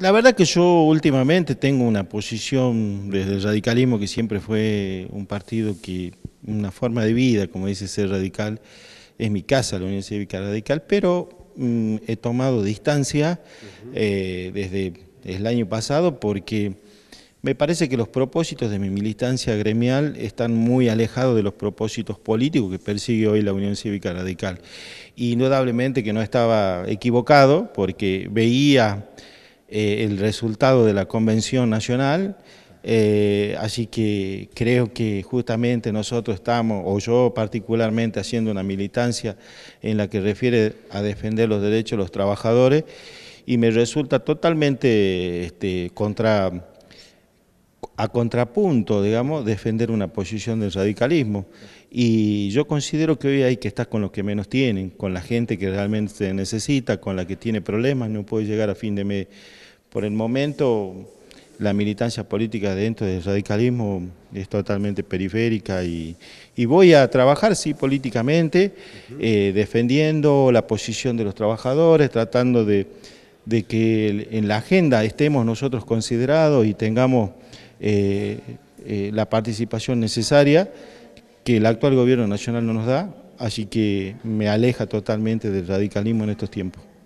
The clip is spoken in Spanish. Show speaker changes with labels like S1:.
S1: La verdad que yo últimamente tengo una posición desde el radicalismo que siempre fue un partido que, una forma de vida, como dice ser radical, es mi casa, la Unión Cívica Radical, pero mm, he tomado distancia eh, desde el año pasado porque me parece que los propósitos de mi militancia gremial están muy alejados de los propósitos políticos que persigue hoy la Unión Cívica Radical. Indudablemente que no estaba equivocado porque veía eh, el resultado de la Convención Nacional. Eh, así que creo que justamente nosotros estamos, o yo particularmente, haciendo una militancia en la que refiere a defender los derechos de los trabajadores y me resulta totalmente este, contra a contrapunto, digamos, defender una posición del radicalismo. Y yo considero que hoy hay que estar con los que menos tienen, con la gente que realmente se necesita, con la que tiene problemas, no puede llegar a fin de mes. Por el momento, la militancia política dentro del radicalismo es totalmente periférica y, voy a trabajar, sí, políticamente, eh, defendiendo la posición de los trabajadores, tratando de, de que en la agenda estemos nosotros considerados y tengamos eh, eh, la participación necesaria que el actual gobierno nacional no nos da, así que me aleja totalmente del radicalismo en estos tiempos.